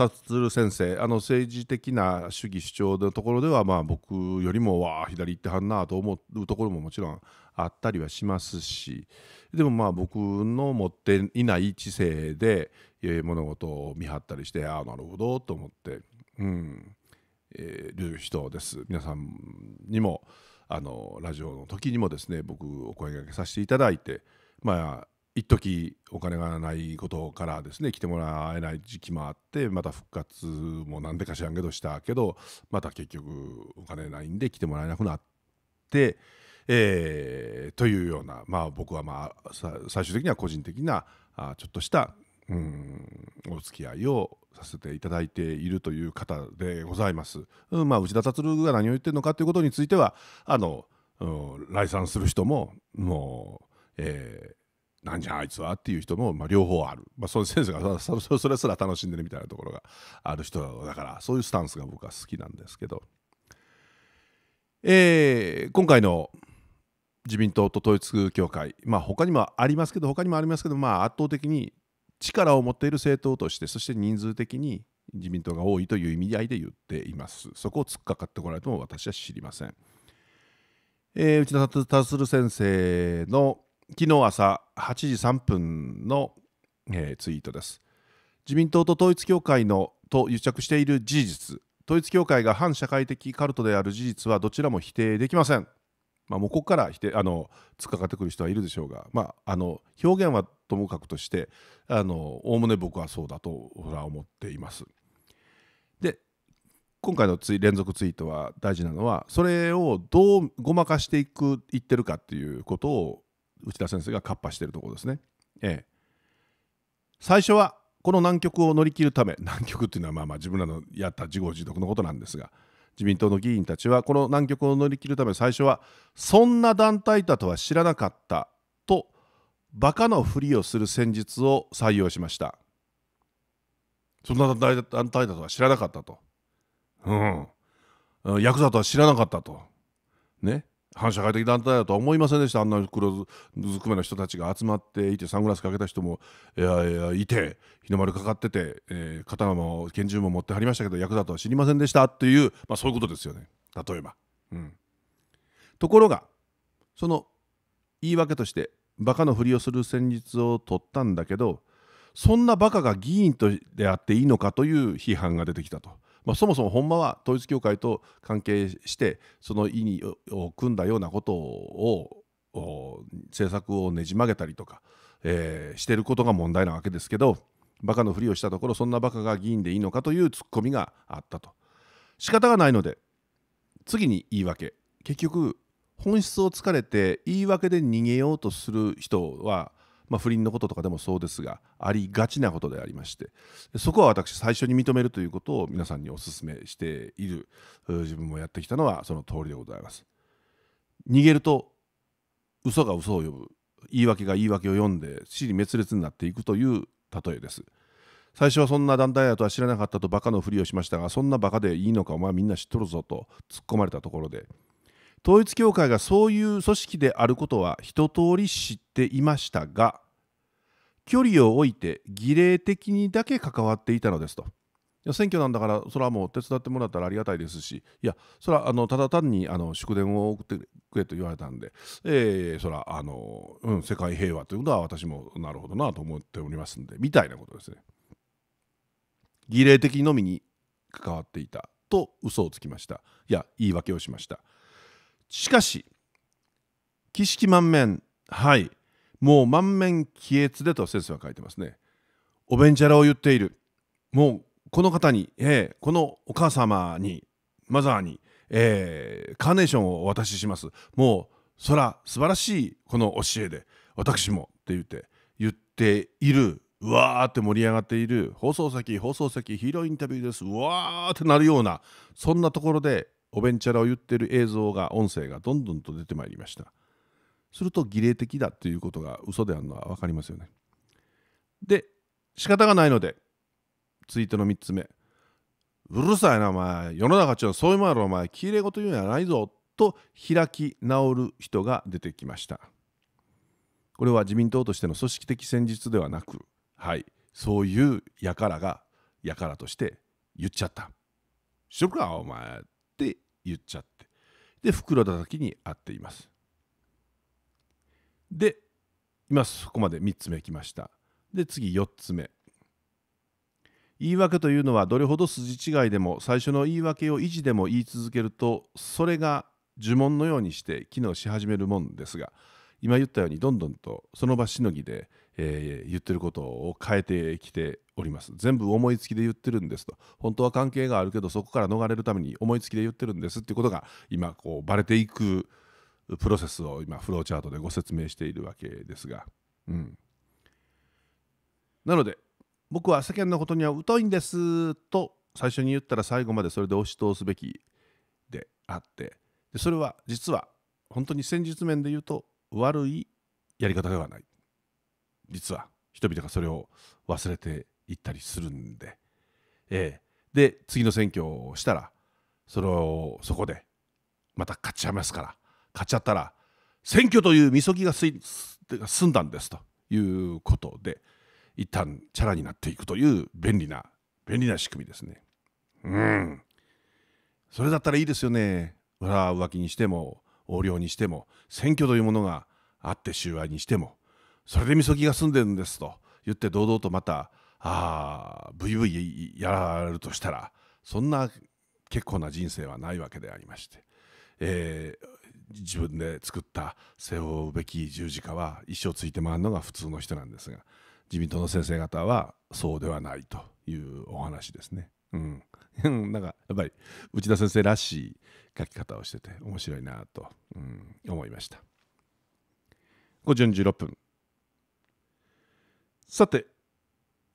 先生あの政治的な主義主張のところでは、まあ、僕よりもわあ左行ってはんなと思うところももちろんあったりはしますしでもまあ僕の持っていない知性で物事を見張ったりしてああなるほどと思って、うんえー、る人です。皆さんにもあのラジオの時にもですね僕お声がけさせていただいてまあ一時お金がないことからですね来てもらえない時期もあってまた復活もなんでか知らんけどしたけどまた結局お金ないんで来てもらえなくなって、えー、というような、まあ、僕は、まあ、最終的には個人的なあちょっとしたうんお付き合いをさせていただいているという方でございます。うんまあ、内田達郎が何を言ってるのかということについてはあの、うん、来賛する人ももう、えーなんじゃあいつはっていう人も、まあ、両方ある、まあ、その先生がそそれすら楽しんでるみたいなところがある人だからそういうスタンスが僕は好きなんですけど、えー、今回の自民党と統一教会、まあ、他にもありますけど他にもありますけど、まあ、圧倒的に力を持っている政党としてそして人数的に自民党が多いという意味合いで言っていますそこを突っかかってこられても私は知りません、えー、内田達先生の昨日朝8時3分の、えー、ツイートです。自民党と統一教会のと癒着している事実、統一教会が反社会的カルトである事実はどちらも否定できません。まあ、もうここから否定あの突っかかってくる人はいるでしょうが、まあ、あの表現はともかくとしておおむね僕はそうだと思っています。で今回の連続ツイートは大事なのはそれをどうごまかしていく言ってるかっていうことを内田先生がカッパしてるところですね。ええ、最初はこの難局を乗り切るため [laughs] 難局っていうのはまあまあ自分らのやった自業自得のことなんですが自民党の議員たちはこの難局を乗り切るため最初はそんな団体だとは知らなかったとバカのふりをする戦術を採用しましたそんな団体だとは知らなかったとうんヤクザとは知らなかったとね反社会的団体だとは思いませんでしたあんな黒ずくめの人たちが集まっていてサングラスかけた人もいやいやいて日の丸かかってて、えー、刀も拳銃も持ってはりましたけど役だとは知りませんでしたっていう、まあ、そういうことですよね例えば、うん。ところがその言い訳としてバカのふりをする戦術を取ったんだけどそんなバカが議員とであっていいのかという批判が出てきたと。まあ、そもそもほんまは統一教会と関係してその意にを組んだようなことを政策をねじ曲げたりとか、えー、してることが問題なわけですけどバカのふりをしたところそんなバカが議員でいいのかというツッコミがあったと仕方がないので次に言い訳結局本質をつかれて言い訳で逃げようとする人はまあ、不倫のこととかでもそうですがありがちなことでありましてそこは私最初に認めるということを皆さんにお勧めしている自分もやってきたのはその通りでございます。逃げると嘘が嘘を呼ぶ言い訳が言い訳を読んで死に滅裂になっていくという例えです。最初はそんな団体やとは知らなかったとバカのふりをしましたがそんなバカでいいのかお前みんな知っとるぞと突っ込まれたところで統一教会がそういう組織であることは一通り知っていましたが距離を置いて儀礼的にだけ関わっていたのですと。選挙なんだからそれはもう手伝ってもらったらありがたいですしいやそれはあのただ単にあの祝電を送ってくれと言われたんで、えー、それはあの、うん、世界平和というのは私もなるほどなと思っておりますんでみたいなことですね。儀礼的のみに関わっていたと嘘をつきましたいや言い訳をしましたしかし儀式満面はいもう満面気悦でと先生は書いてますね。おべんちゃらを言っている。もうこの方に、えー、このお母様に、マザーに、えー、カーネーションをお渡しします。もうそら素晴らしいこの教えで私もって言って言っているうわーって盛り上がっている放送席放送席ヒーローインタビューですうわーってなるようなそんなところでおべんちゃらを言ってる映像が音声がどんどんと出てまいりましたすると儀礼的だということが嘘であるのは分かりますよね。で仕方がないのでツイートの3つ目うるさいなお前世の中ちょそういうもんやろお前きれい事言うんやないぞと開き直る人が出てきました。これは自民党としての組織的戦術ではなく、はい、そういう輩が輩として言っちゃった。しとくかお前って言っちゃって。で、袋叩きにあっています。で今そこまで3つ目きましたで次4つ目言い訳というのはどれほど筋違いでも最初の言い訳を維持でも言い続けるとそれが呪文のようにして機能し始めるもんですが今言ったようにどんどんとその場しのぎで、えー、言ってることを変えてきております全部思いつきで言ってるんですと本当は関係があるけどそこから逃れるために思いつきで言ってるんですっていうことが今こうバレていくプロセスを今フローチャートでご説明しているわけですが、うん、なので僕は世間のことには疎いんですと最初に言ったら最後までそれで押し通すべきであってでそれは実は本当に戦術面で言うと悪いやり方ではない実は人々がそれを忘れていったりするんで、えー、で次の選挙をしたらそれをそこでまた勝っちゃいますから買っちゃったら選挙というみそぎが済んだんですということで一旦チャラになっていくという便利な便利な仕組みですね。うんそれだったらいいですよね。裏浮気にしても横領にしても選挙というものがあって収賄にしてもそれでみそぎが済んでるんですと言って堂々とまたああ VV やられるとしたらそんな結構な人生はないわけでありまして、えー、自分で作った背負うべき十字架は一生ついて回るのが普通の人なんですが自民党の先生方はそうではないというお話ですね。うん、[laughs] なんかやっぱり内田先生らしい書き方をしてて面白いなと、うん、思いました。5時46分さて、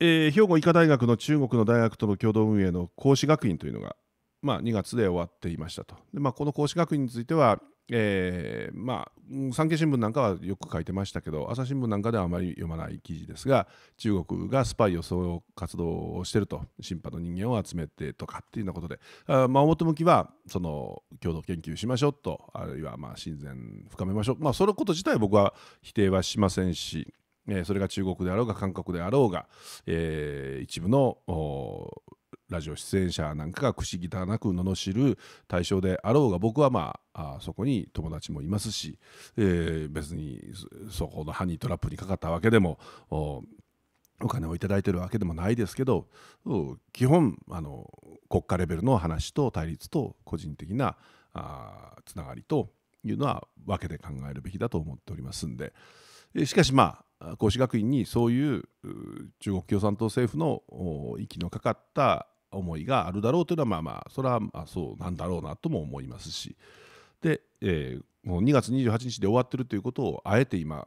えー、兵庫医科大学の中国の大学との共同運営の講師学院というのがまあ、2月で終わっていましたと。でまあ、この孔子学院については、えー、まあ、産経新聞なんかはよく書いてましたけど朝日新聞なんかではあまり読まない記事ですが中国がスパイ予想活動をしてると審判の人間を集めてとかっていうようなことであ、まあ、表向きはその共同研究しましょうとあるいはまあ親善深めましょう、まあ、そのこと自体僕は否定はしませんし、えー、それが中国であろうが韓国であろうが、えー、一部のラジオ出演者なんかがくしぎなく罵る対象であろうが僕はまあそこに友達もいますし、えー、別にそこのハニートラップにかかったわけでもお金を頂いてるわけでもないですけど基本あの国家レベルの話と対立と個人的なあつながりというのは分けて考えるべきだと思っておりますんでしかしまあ孔子学院にそういう中国共産党政府の息のかかった思いがあるだろうというのはまあまあそれはまそうなんだろうなとも思いますしで、えー、もう2月28日で終わってるということをあえて今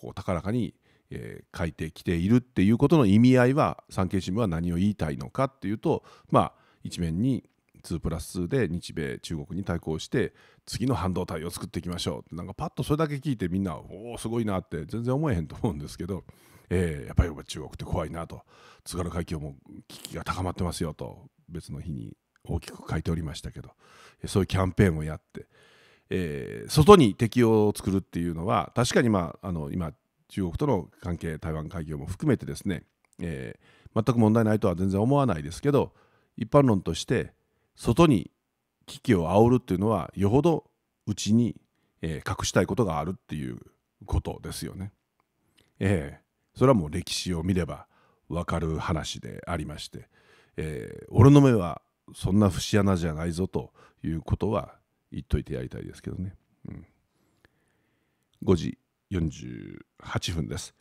こう高らかに、えー、書いてきているっていうことの意味合いは産経新聞は何を言いたいのかっていうとまあ一面に2プラス2で日米中国に対抗して次の半導体を作っていきましょうってなんかパッとそれだけ聞いてみんなおおすごいなって全然思えへんと思うんですけど、えー、やっぱり中国って怖いなと津軽海峡も危機が高まってますよと別の日に大きく書いておりましたけどそういうキャンペーンをやって、えー、外に敵を作るっていうのは確かに、まあ、あの今中国との関係台湾海峡も含めてですね、えー、全く問題ないとは全然思わないですけど一般論として外に危機を煽るっていうのはよほどうちに、隠したいことがあるっていうことですよね。えー、それはもう歴史を見れば分かる話でありまして、えー、俺の目はそんな節穴じゃないぞということは言っといてやりたいですけどね。うん、5時48分です。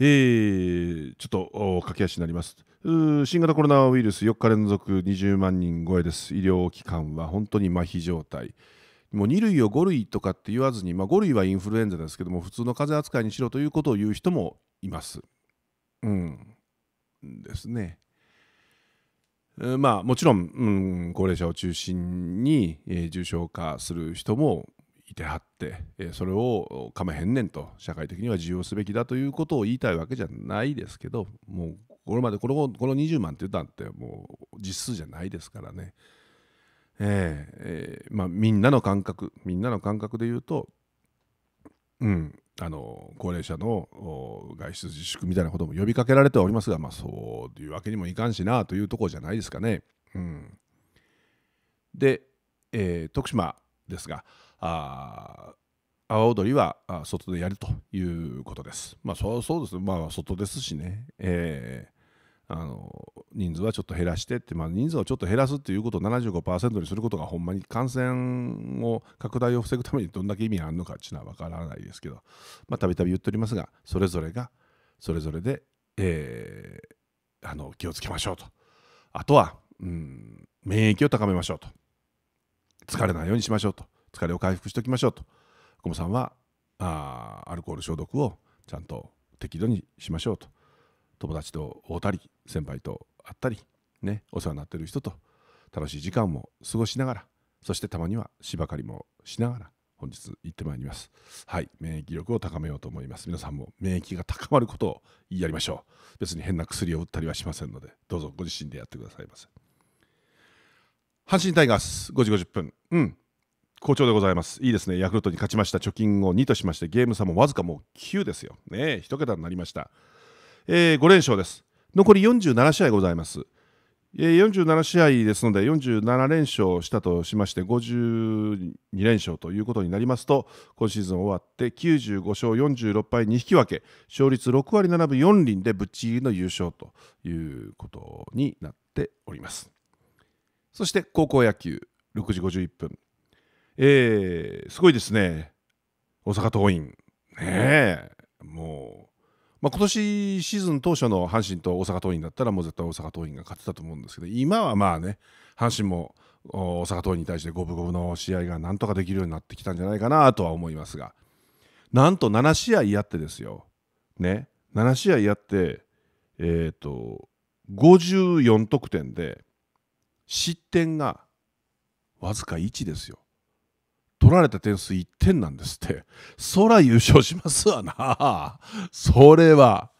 えー、ちょっと駆け足になります。新型コロナウイルス4日連続20万人超えです。医療機関は本当に麻痺状態。もう2類を5類とかって言わずに、まあ、5類はインフルエンザですけども、普通の風邪扱いにしろということを言う人もいます。うん。ですね。まあ、もちろん、うん、高齢者を中心に、えー、重症化する人もいてはって、えそれをかまへんねんと社会的には受容すべきだということを言いたいわけじゃないですけどもうこれまでこのこの20万って言ったんってもう実数じゃないですからね、えー、えー、まあ、みんなの感覚みんなの感覚で言うと、うん、あの高齢者の外出自粛みたいなことも呼びかけられておりますが、まあ、そういうわけにもいかんしなというところじゃないですかね。うん、で、えー、徳島ですが、あ阿波踊りは外でやるということです。まあそうそうです、まあ、外ですしね、えー、あの人数はちょっと減らしてって、まあ、人数をちょっと減らすっていうことを75%にすることがほんまに感染を拡大を防ぐためにどんだけ意味があるのかっていうのは分からないですけどたびたび言っておりますがそれぞれがそれぞれで、えー、あの気をつけましょうとあとは、うん、免疫を高めましょうと疲れないようにしましょうと。疲れを回復しておきましょうと小室さんはあアルコール消毒をちゃんと適度にしましょうと友達と会うたり先輩と会ったり、ね、お世話になってる人と楽しい時間も過ごしながらそしてたまには芝刈りもしながら本日行ってまいりますはい免疫力を高めようと思います皆さんも免疫が高まることをやりましょう別に変な薬を打ったりはしませんのでどうぞご自身でやってくださいませ阪神タイガース5時50分うん好調でございます。いいですね。ヤクルトに勝ちました。貯金を2としまして、ゲーム差もわずかもう9ですよ。ね1桁になりました。えー、5連勝です。残り47試合ございます。えー、47試合ですので、47連勝したとしまして、52連勝ということになりますと、今シーズン終わって95勝46敗2引き分け、勝率6割7分4厘でぶっちぎりの優勝ということになっております。そして高校野球、6時51分。えー、すごいですね大阪桐蔭ねえもう、まあ、今年シーズン当初の阪神と大阪桐蔭だったらもう絶対大阪桐蔭が勝ってたと思うんですけど今はまあね阪神も大阪桐蔭に対して五分五分の試合がなんとかできるようになってきたんじゃないかなとは思いますがなんと7試合やってですよね7試合やってえー、と54得点で失点がわずか1ですよ。取られた点数1点なんですって。そら優勝しますわな。それは。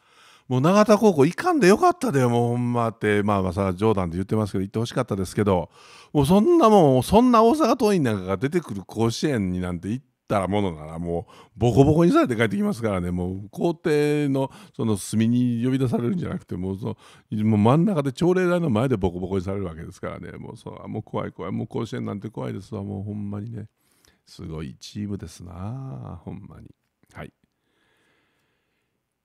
もう永田高校行かんでよかったでもうほんまって、まあまあさ、冗談で言ってますけど、行ってほしかったですけど、もうそんなもん、そんな大阪桐蔭なんかが出てくる甲子園になんて行ったらものなら、もうボコボコにされて帰ってきますからね、もう校庭のその隅に呼び出されるんじゃなくて、もうそのもう真ん中で朝礼台の前でボコボコにされるわけですからね、もうそもう怖い怖い、もう甲子園なんて怖いですわ、もうほんまにね。すごいチームですなほんまに。はい。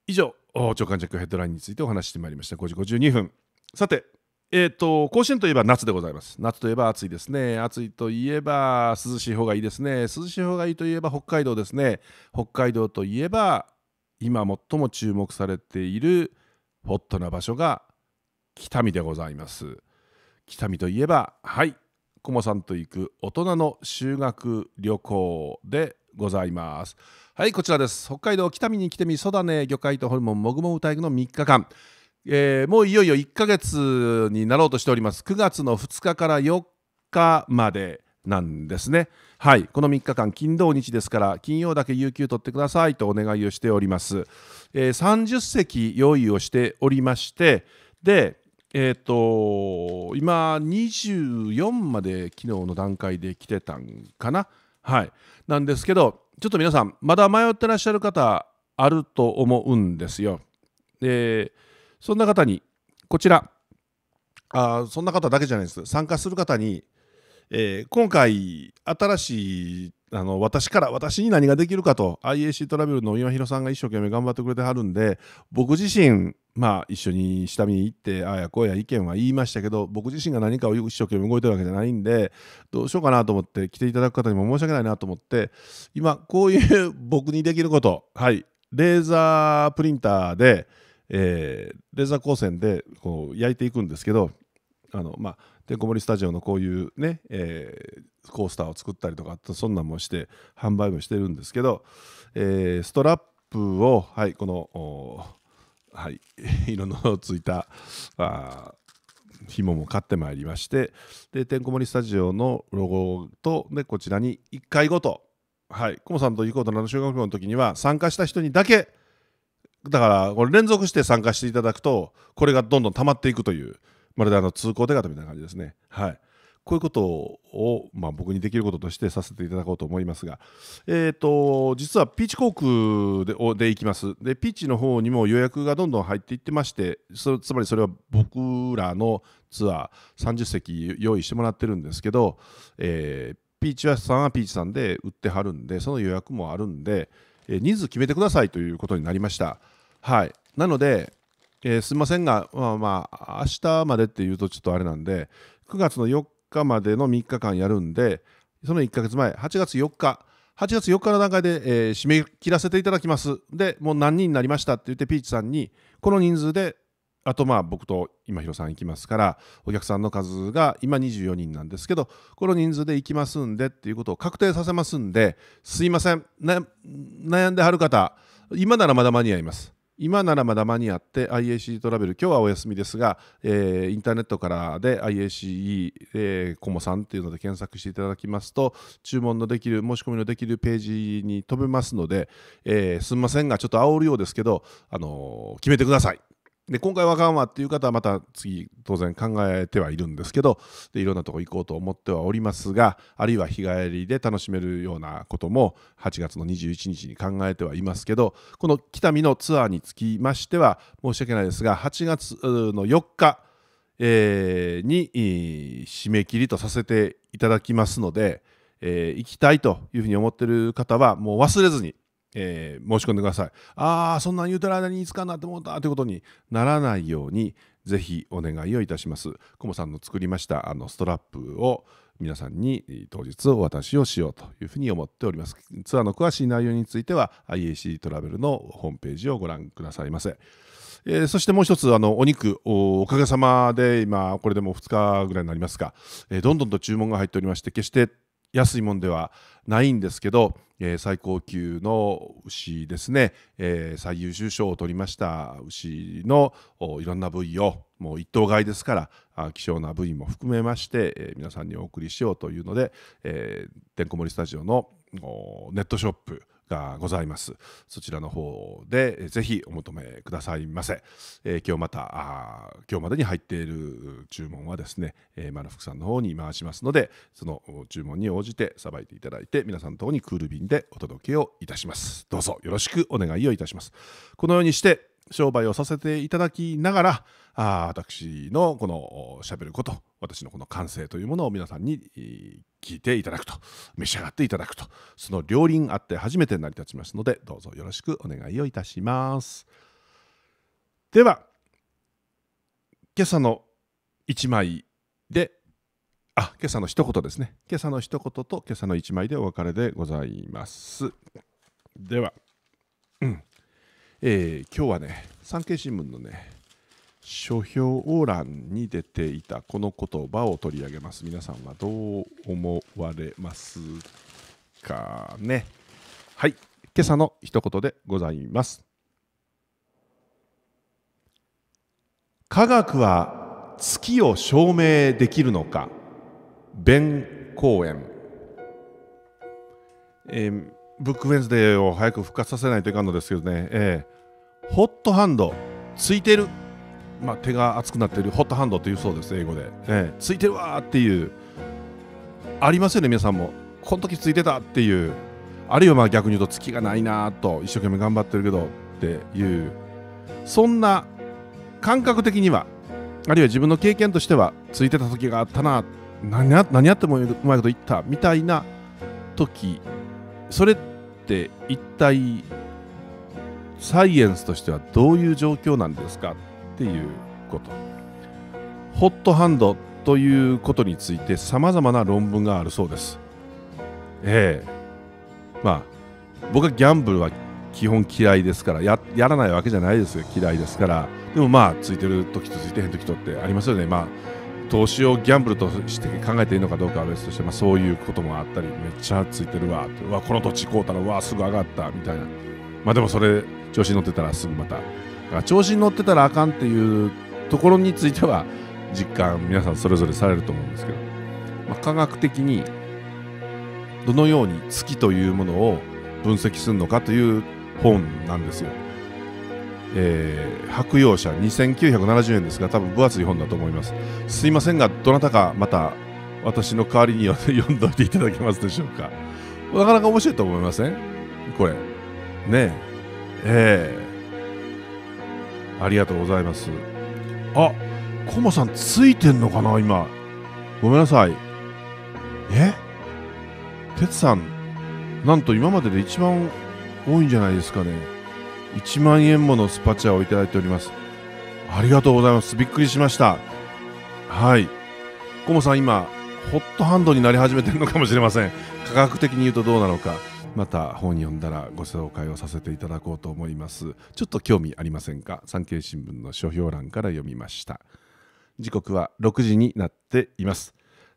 以上、長官ジャックヘッドラインについてお話してまいりました。5時52分。さて、えーと、と甲子園といえば夏でございます。夏といえば暑いですね。暑いといえば涼しい方がいいですね。涼しい方がいいといえば北海道ですね。北海道といえば今最も注目されているホットな場所が北見でございます。北見といえばはいコモさんと行く大人の修学旅行でございますはいこちらです北海道北見に来てみそだね魚介とホルモンもぐもぐ体育の3日間えー、もういよいよ1ヶ月になろうとしております9月の2日から4日までなんですねはいこの3日間金土日ですから金曜だけ有給取ってくださいとお願いをしております、えー、30席用意をしておりましてでえっ、ー、と今24まで昨日の段階で来てたんかなはいなんですけどちょっと皆さんまだ迷ってらっしゃる方あると思うんですよでそんな方にこちらあそんな方だけじゃないです参加する方に、えー、今回新しいあの私から私に何ができるかと IAC トラベルの今広さんが一生懸命頑張ってくれてはるんで僕自身まあ一緒に下見に行ってああやこうや意見は言いましたけど僕自身が何かを一生懸命動いてるわけじゃないんでどうしようかなと思って来ていただく方にも申し訳ないなと思って今こういう [laughs] 僕にできることはいレーザープリンターで、えー、レーザー光線でこう焼いていくんですけどあのまあてんこ盛りスタジオのこういうね、えー、コースターを作ったりとかそんなんもして販売もしてるんですけど、えー、ストラップを、はい、この、はい、色 [laughs] のついたあ紐も買ってまいりましててんこ盛りスタジオのロゴとこちらに1回ごとはい、コモさんと行こうと7修学校の時には参加した人にだけだからこれ連続して参加していただくとこれがどんどん溜まっていくというまるであの通行手形みたいな感じですね。はい。こういうことを、まあ、僕にできることとしてさせていただこうと思いますが、えーと、実はピーチ航空でで行きますで、ピーチの方にも予約がどんどん入っていってまして、そつまりそれは僕らのツアー、30席用意してもらってるんですけど、えー、ピーチさんはピーチさんで売ってはるんで、その予約もあるんで、え人数決めてくださいということになりました。はい、なので、えー、すいませんが、まあまあ、明日までっていうとちょっとあれなんで、9月の4日までの3日間やるんで、その1ヶ月前、8月4日、8月4日の段階で、えー、締め切らせていただきます。で、もう何人になりましたって言って、ピーチさんに、この人数で、あとまあ僕と今広さん行きますから、お客さんの数が今24人なんですけど、この人数で行きますんでっていうことを確定させますんで、すいません、悩んではる方、今ならまだ間に合います。今ならまだ間に合って IAC トラベル、今日はお休みですが、えー、インターネットからで IACE、えー、コモさんというので検索していただきますと、注文のできる、申し込みのできるページに飛べますので、えー、すみませんが、ちょっと煽るようですけど、あのー、決めてください。で今回わかんわっていう方はまた次当然考えてはいるんですけどでいろんなとこ行こうと思ってはおりますがあるいは日帰りで楽しめるようなことも8月の21日に考えてはいますけどこの北見のツアーにつきましては申し訳ないですが8月の4日、えー、に締め切りとさせていただきますので、えー、行きたいというふうに思ってる方はもう忘れずにえー、申し込んでください。ああ、そんなん言うてる間にいつかなと思ったということにならないように、ぜひお願いをいたします。コモさんの作りましたあのストラップを皆さんに当日お渡しをしようというふうに思っております。ツアーの詳しい内容については IAC トラベルのホームページをご覧くださいませ。えー、そしてもう一つあのお肉おかげさまで今これでもう2日ぐらいになりますが、えー、どんどんと注文が入っておりまして決して安いもんではないんですけど、えー、最高級の牛ですね、えー、最優秀賞を取りました牛のいろんな部位をもう一頭買いですから希少な部位も含めまして、えー、皆さんにお送りしようというので、えー、てんこ盛りスタジオのネットショップがございます。そちらの方でぜひお求めくださいませ。えー、今日またあ今日までに入っている注文はですね、えー、丸福さんの方に回しますのでその注文に応じてさばいていただいて皆さんの方にクール便でお届けをいたします。どうぞよろしくお願いをいたします。このようにして商売をさせていただきながらあ私のこのしゃべること私のこの感性というものを皆さんに聞いていただくと召し上がっていただくとその両輪あって初めて成り立ちますのでどうぞよろしくお願いをいたしますでは今朝の1枚であ今朝の一言ですね今朝の一言と今朝の1枚でお別れでございますでは、うんえー、今日はね産経新聞のね書評欄に出ていたこの言葉を取り上げます皆さんはどう思われますかねはい今朝の一言でございます科学は月を証明できるのか弁公演、えー、ブックウェンズデーを早く復活させないといかんのですけどね、えー、ホットハンドついてるまあ、手が熱くなっているホットハンドというそうです英語で、えー、ついてるわっていうありますよね皆さんもこの時ついてたっていうあるいはまあ逆に言うと月がないなと一生懸命頑張ってるけどっていうそんな感覚的にはあるいは自分の経験としてはついてた時があったな何何やってもうまいこと言ったみたいな時それって一体サイエンスとしてはどういう状況なんですかっていうことホットハンドということについてさまざまな論文があるそうですええー、まあ僕はギャンブルは基本嫌いですからややらないわけじゃないですよ嫌いですからでもまあついてる時とついてへん時とってありますよねまあ投資をギャンブルとして考えていいのかどうかは別として、まあ、そういうこともあったりめっちゃついてるわうわこの土地買うたらわすぐ上がったみたいなまあでもそれ調子に乗ってたらすぐまた調子に乗ってたらあかんっていうところについては実感皆さんそれぞれされると思うんですけど、まあ、科学的にどのように月というものを分析するのかという本なんですよ。えー、白洋社2970円ですが多分分厚い本だと思いますすいませんがどなたかまた私の代わりに読んどいていただけますでしょうかなかなか面白いと思いませんこれねええありがとうございますあコマさんついてんのかな今ごめんなさいえてつさんなんと今までで一番多いんじゃないですかね1万円ものスパチャをいただいておりますありがとうございますびっくりしましたはいコモさん今ホットハンドになり始めてるのかもしれません科学的に言うとどうなのかまた本読んだらご紹介をさせていただこうと思いますちょっと興味ありませんか産経新聞の書評欄から読みました時刻は6時になっています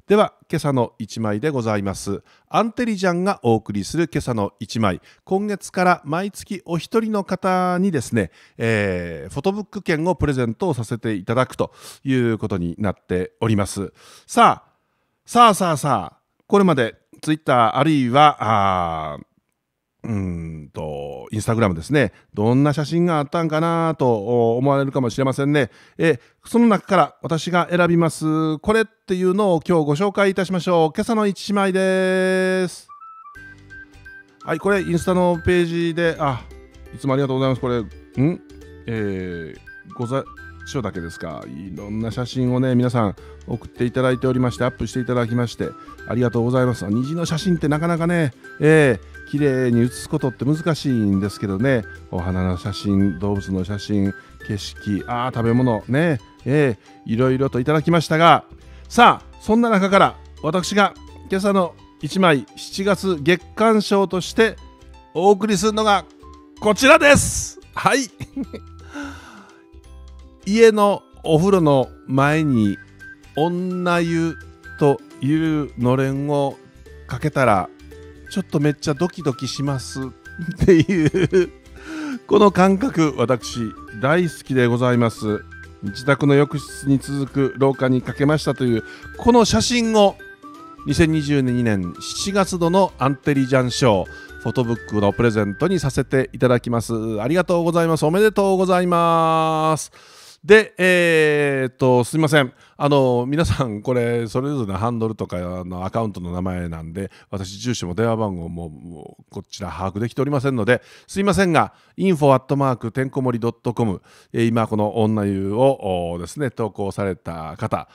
では今朝の1枚でございますアンテリジャンがお送りする今朝の1枚今月から毎月お一人の方にですね、えー、フォトブック券をプレゼントをさせていただくということになっておりますさあさあさあさあこれまでツイッターあるいは、あうんと、インスタグラムですね。どんな写真があったんかなと思われるかもしれませんね。え、その中から私が選びます、これっていうのを今日ご紹介いたしましょう。今朝の一枚です。はい、これインスタのページで、あ、いつもありがとうございます。これ、んえー、ござ、師匠だけですかいろんな写真をね皆さん送っていただいておりましてアップしていただきましてありがとうございます虹の写真ってなかなかねえー、綺麗に写すことって難しいんですけどねお花の写真動物の写真景色あ食べ物ねえー、いろいろといただきましたがさあそんな中から私が今朝の1枚7月月間賞としてお送りするのがこちらですはい家のお風呂の前に女湯というのれんをかけたらちょっとめっちゃドキドキしますっていうこの感覚私大好きでございます自宅の浴室に続く廊下にかけましたというこの写真を2022年7月度のアンテリジャン賞フォトブックのプレゼントにさせていただきますありがとうございますおめでとうございますで、えー、っと、すみません。あの皆さんこれそれぞれのハンドルとかのアカウントの名前なんで私住所も電話番号もこちら把握できておりませんのですいませんが info アットマークてんこ盛り .com 今この女湯をですね投稿された方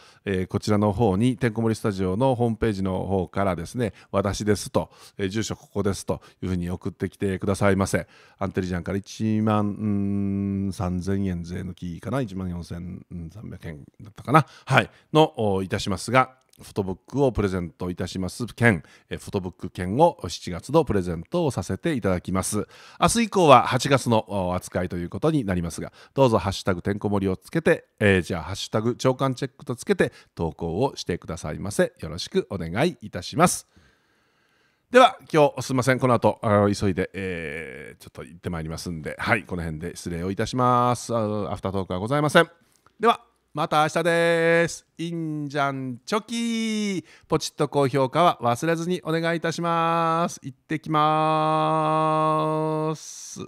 こちらの方にてんこ盛りスタジオのホームページの方からですね私ですと住所ここですというふうに送ってきてくださいませアンテリジャンから1万3000円税抜きかな1万4300円だったかなははい、のいたしますがフォトブックをプレゼントいたします券フォトブック券を7月のプレゼントをさせていただきます明日以降は8月の扱いということになりますがどうぞハッシュタグてんこ盛りをつけて、えー、じゃあハッシュタグ長官チェックとつけて投稿をしてくださいませよろしくお願いいたしますでは今日すみませんこの後あ急いで、えー、ちょっと行ってまいりますんではいこの辺で失礼をいたしますアフタートークはございませんではまた明日です。いんじゃんチョキポチッと高評価は忘れずにお願いいたします。行ってきます。